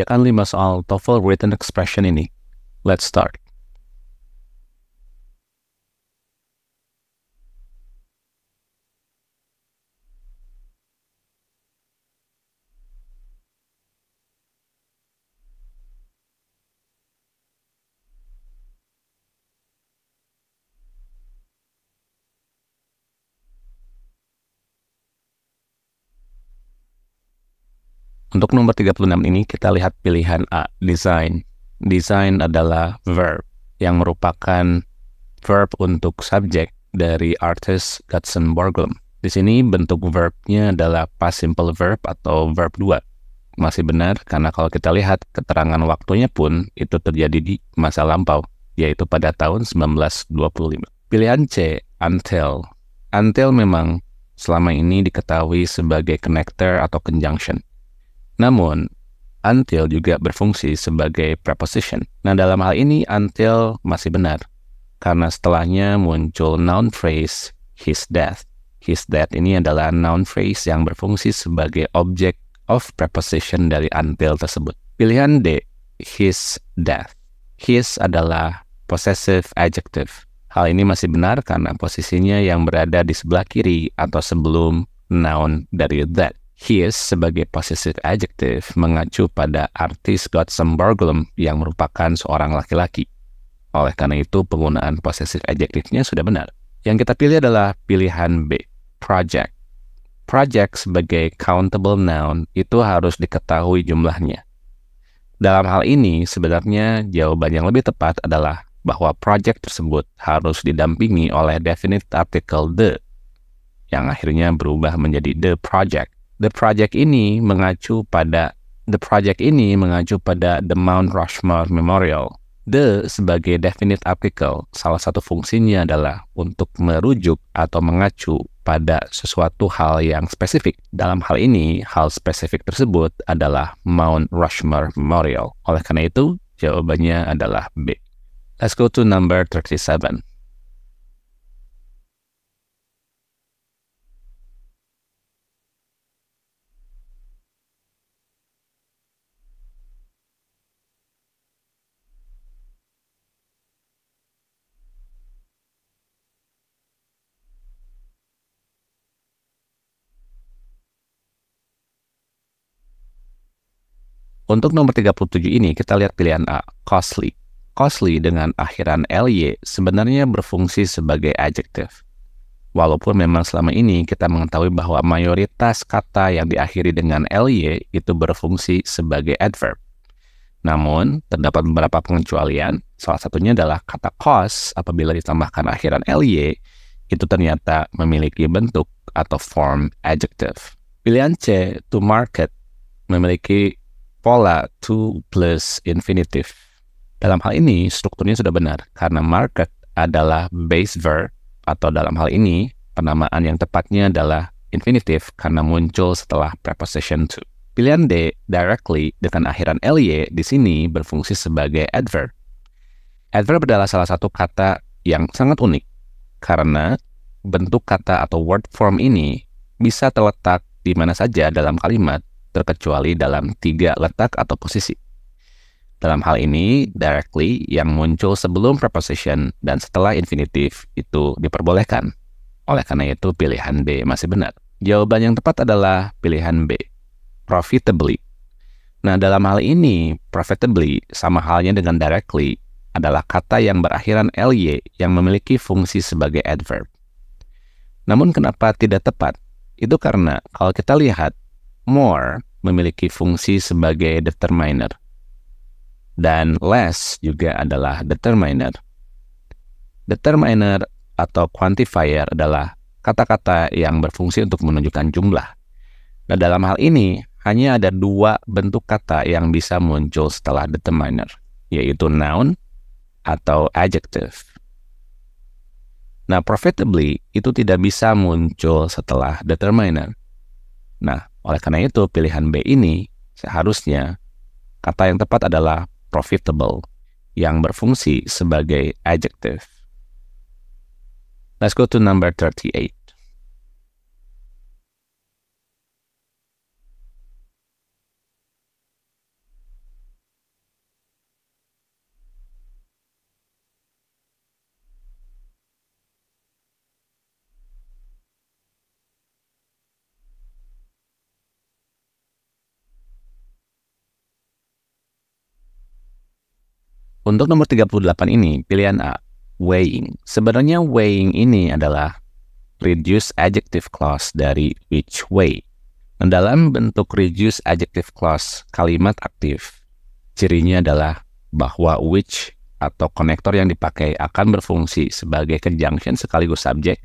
akan 5 soal TOEFL Written Expression ini. Let's start. Untuk nomor 36 ini kita lihat pilihan A, design. Design adalah verb yang merupakan verb untuk subjek dari artis Gutzon Borglum. Di sini bentuk verbnya adalah past simple verb atau verb 2 masih benar karena kalau kita lihat keterangan waktunya pun itu terjadi di masa lampau, yaitu pada tahun 1925. Pilihan C, until. Until memang selama ini diketahui sebagai connector atau conjunction. Namun, until juga berfungsi sebagai preposition. Nah, dalam hal ini until masih benar karena setelahnya muncul noun phrase his death. His death ini adalah noun phrase yang berfungsi sebagai objek of preposition dari until tersebut. Pilihan D, his death. His adalah possessive adjective. Hal ini masih benar karena posisinya yang berada di sebelah kiri atau sebelum noun dari that. His sebagai possessive adjective mengacu pada artis Gotzenberglum yang merupakan seorang laki-laki. Oleh karena itu, penggunaan possessive adjective-nya sudah benar. Yang kita pilih adalah pilihan B, project. Project sebagai countable noun itu harus diketahui jumlahnya. Dalam hal ini, sebenarnya jawaban yang lebih tepat adalah bahwa project tersebut harus didampingi oleh definite article the, yang akhirnya berubah menjadi the project The Project ini mengacu pada The Project ini mengacu pada The Mount Rushmore Memorial. The sebagai definite article, salah satu fungsinya adalah untuk merujuk atau mengacu pada sesuatu hal yang spesifik. Dalam hal ini, hal spesifik tersebut adalah Mount Rushmore Memorial. Oleh karena itu, jawabannya adalah B. Let's go to number 37. Untuk nomor 37 ini, kita lihat pilihan A, costly. Costly dengan akhiran ly sebenarnya berfungsi sebagai adjective. Walaupun memang selama ini kita mengetahui bahwa mayoritas kata yang diakhiri dengan ly itu berfungsi sebagai adverb. Namun, terdapat beberapa pengecualian, salah satunya adalah kata cost apabila ditambahkan akhiran ly, itu ternyata memiliki bentuk atau form adjective. Pilihan C, to market, memiliki pola to plus infinitive. Dalam hal ini, strukturnya sudah benar karena market adalah base verb atau dalam hal ini, penamaan yang tepatnya adalah infinitive karena muncul setelah preposition to. Pilihan D directly dengan akhiran ly di sini berfungsi sebagai adverb. Adverb adalah salah satu kata yang sangat unik karena bentuk kata atau word form ini bisa terletak di mana saja dalam kalimat terkecuali dalam tiga letak atau posisi. Dalam hal ini, directly yang muncul sebelum preposition dan setelah infinitif itu diperbolehkan. Oleh karena itu, pilihan B masih benar. Jawaban yang tepat adalah pilihan B, profitably. Nah, dalam hal ini, profitably sama halnya dengan directly adalah kata yang berakhiran ly yang memiliki fungsi sebagai adverb. Namun kenapa tidak tepat? Itu karena kalau kita lihat more memiliki fungsi sebagai determiner dan less juga adalah determiner. Determiner atau quantifier adalah kata-kata yang berfungsi untuk menunjukkan jumlah. Nah, dalam hal ini hanya ada dua bentuk kata yang bisa muncul setelah determiner, yaitu noun atau adjective. Nah, profitably itu tidak bisa muncul setelah determiner. Nah, oleh karena itu, pilihan B ini seharusnya kata yang tepat adalah profitable yang berfungsi sebagai adjective. Let's go to number 38. Untuk nomor 38 ini, pilihan A, weighing. Sebenarnya weighing ini adalah reduce adjective clause dari which way. Dan dalam bentuk reduce adjective clause, kalimat aktif. Cirinya adalah bahwa which atau konektor yang dipakai akan berfungsi sebagai conjunction sekaligus subjek.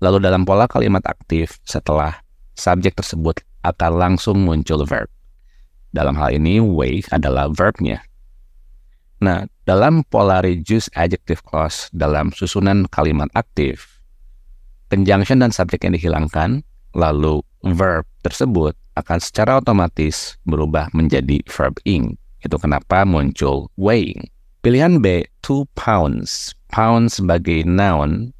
Lalu dalam pola kalimat aktif, setelah subjek tersebut akan langsung muncul verb. Dalam hal ini, weigh adalah verbnya, Nah, dalam pola reduce adjective clause dalam susunan kalimat aktif, conjunction dan subjek yang dihilangkan, lalu verb tersebut akan secara otomatis berubah menjadi verb ing. Itu kenapa muncul weighing. Pilihan B, two pounds. pounds sebagai noun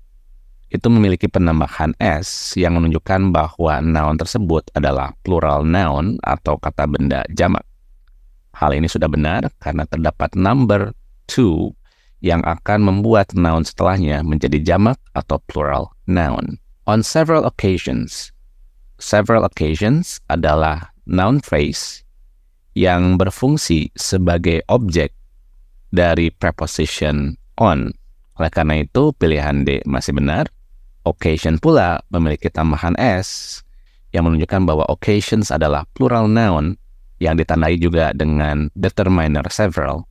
itu memiliki penambahan S yang menunjukkan bahwa noun tersebut adalah plural noun atau kata benda jamak. Hal ini sudah benar karena terdapat number two yang akan membuat noun setelahnya menjadi jamak atau plural noun. On several occasions. Several occasions adalah noun phrase yang berfungsi sebagai objek dari preposition on. Oleh karena itu, pilihan D masih benar. Occasion pula memiliki tambahan S yang menunjukkan bahwa occasions adalah plural noun yang ditandai juga dengan determiner several.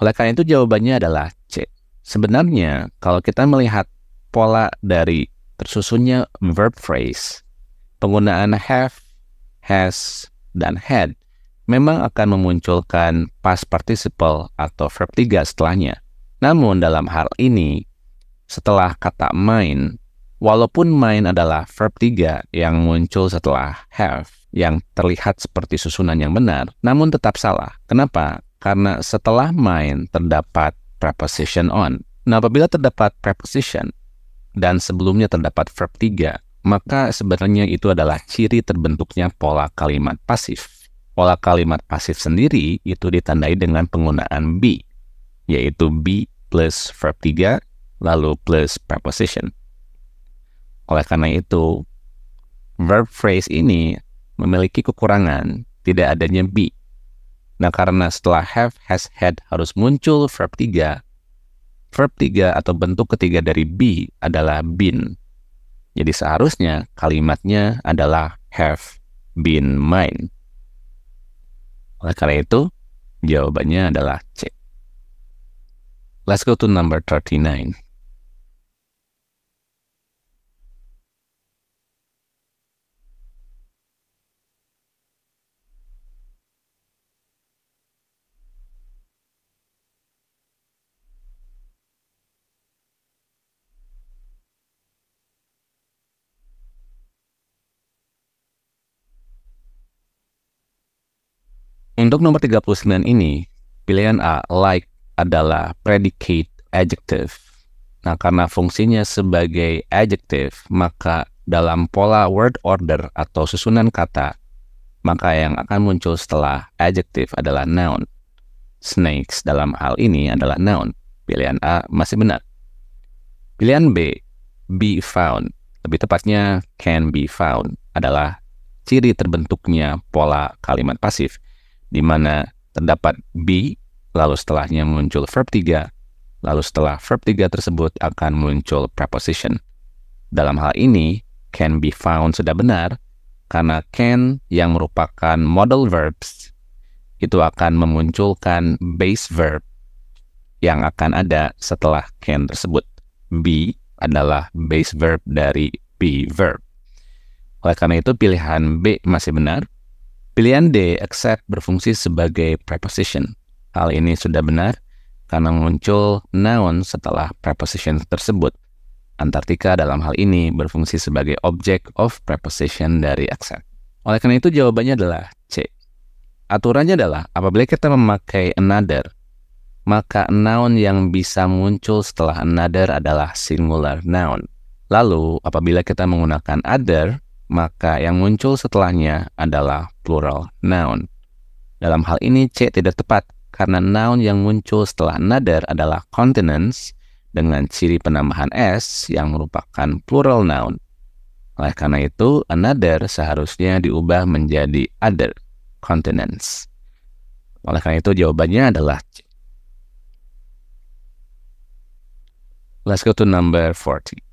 Oleh karena itu jawabannya adalah C. Sebenarnya kalau kita melihat pola dari tersusunnya verb phrase, penggunaan have, has, dan had memang akan memunculkan past participle atau verb tiga setelahnya. Namun dalam hal ini, setelah kata mine, Walaupun main adalah verb 3 yang muncul setelah have yang terlihat seperti susunan yang benar, namun tetap salah. Kenapa? Karena setelah main terdapat preposition on. Nah, apabila terdapat preposition dan sebelumnya terdapat verb 3, maka sebenarnya itu adalah ciri terbentuknya pola kalimat pasif. Pola kalimat pasif sendiri itu ditandai dengan penggunaan be, yaitu be plus verb 3, lalu plus preposition. Oleh karena itu, verb phrase ini memiliki kekurangan tidak adanya be. Nah, karena setelah have, has, had harus muncul verb tiga verb tiga atau bentuk ketiga dari be adalah been. Jadi seharusnya kalimatnya adalah have been mine. Oleh karena itu, jawabannya adalah C. Let's go to number 39. Untuk nomor 39 ini, pilihan A, like, adalah predicate adjective. Nah, karena fungsinya sebagai adjective, maka dalam pola word order atau susunan kata, maka yang akan muncul setelah adjective adalah noun. Snakes dalam hal ini adalah noun. Pilihan A masih benar. Pilihan B, be found, lebih tepatnya can be found, adalah ciri terbentuknya pola kalimat pasif di mana terdapat be, lalu setelahnya muncul verb 3, lalu setelah verb 3 tersebut akan muncul preposition. Dalam hal ini, can be found sudah benar, karena can yang merupakan modal verbs itu akan memunculkan base verb yang akan ada setelah can tersebut. Be adalah base verb dari be verb. Oleh karena itu pilihan B masih benar Pilihan D, accept berfungsi sebagai preposition. Hal ini sudah benar karena muncul noun setelah preposition tersebut. Antartika dalam hal ini berfungsi sebagai objek of preposition dari accept. Oleh karena itu jawabannya adalah C. Aturannya adalah apabila kita memakai another, maka noun yang bisa muncul setelah another adalah singular noun. Lalu, apabila kita menggunakan other, maka yang muncul setelahnya adalah plural noun. Dalam hal ini C tidak tepat karena noun yang muncul setelah another adalah continents dengan ciri penambahan s yang merupakan plural noun. Oleh karena itu, another seharusnya diubah menjadi other continents. Oleh karena itu jawabannya adalah C. Let's go to number 40.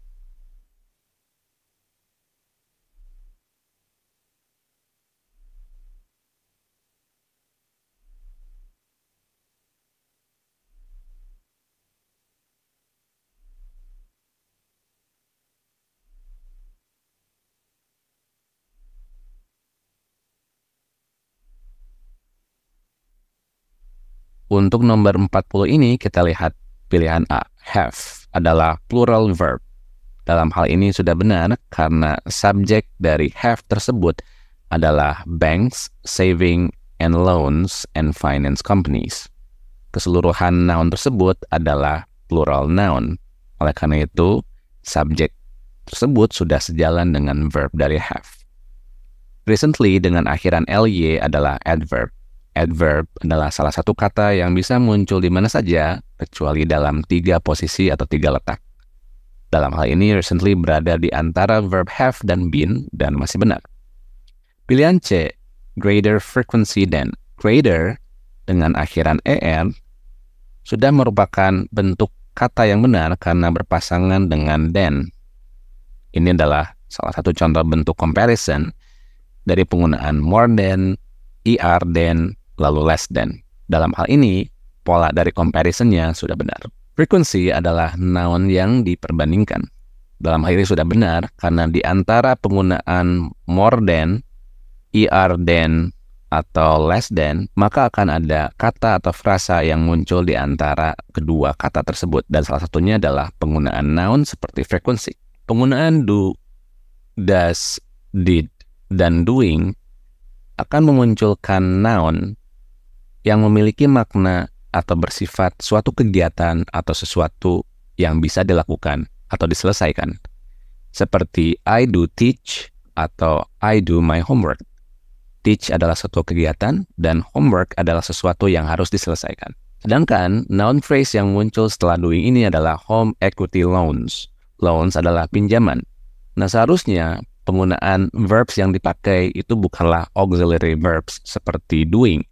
Untuk nomor 40 ini kita lihat pilihan A, have adalah plural verb. Dalam hal ini sudah benar karena subjek dari have tersebut adalah banks, saving, and loans and finance companies. Keseluruhan noun tersebut adalah plural noun. Oleh karena itu, subjek tersebut sudah sejalan dengan verb dari have. Recently dengan akhiran ly adalah adverb Adverb adalah salah satu kata yang bisa muncul di mana saja, kecuali dalam tiga posisi atau tiga letak. Dalam hal ini, recently berada di antara verb have dan been, dan masih benar. Pilihan C, greater frequency than. Greater dengan akhiran er sudah merupakan bentuk kata yang benar karena berpasangan dengan than. Ini adalah salah satu contoh bentuk comparison dari penggunaan more than, er than, lalu less than. Dalam hal ini, pola dari comparisonnya sudah benar. Frekuensi adalah noun yang diperbandingkan. Dalam hal ini sudah benar karena di antara penggunaan more than, er than, atau less than, maka akan ada kata atau frasa yang muncul di antara kedua kata tersebut. Dan salah satunya adalah penggunaan noun seperti frekuensi. Penggunaan do, does, did, dan doing akan memunculkan noun yang memiliki makna atau bersifat suatu kegiatan atau sesuatu yang bisa dilakukan atau diselesaikan. Seperti I do teach atau I do my homework. Teach adalah suatu kegiatan dan homework adalah sesuatu yang harus diselesaikan. Sedangkan noun phrase yang muncul setelah doing ini adalah home equity loans. Loans adalah pinjaman. Nah seharusnya penggunaan verbs yang dipakai itu bukanlah auxiliary verbs seperti doing,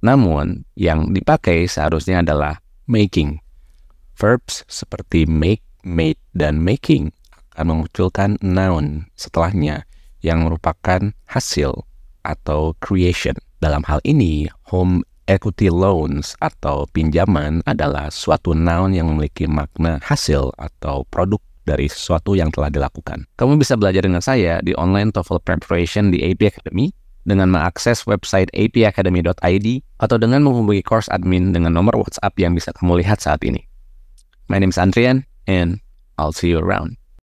namun, yang dipakai seharusnya adalah making. Verbs seperti make, made, dan making akan memunculkan noun setelahnya yang merupakan hasil atau creation. Dalam hal ini, home equity loans atau pinjaman adalah suatu noun yang memiliki makna hasil atau produk dari sesuatu yang telah dilakukan. Kamu bisa belajar dengan saya di online TOEFL Preparation di AP Academy dengan mengakses website apacademy.id atau dengan menghubungi course admin dengan nomor WhatsApp yang bisa kamu lihat saat ini. My name is Andrian, and I'll see you around.